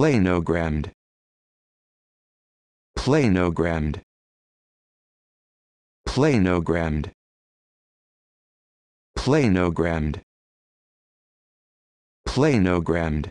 Planogrammed. Planogrammed. Planogrammed. Planogrammed. Planogrammed.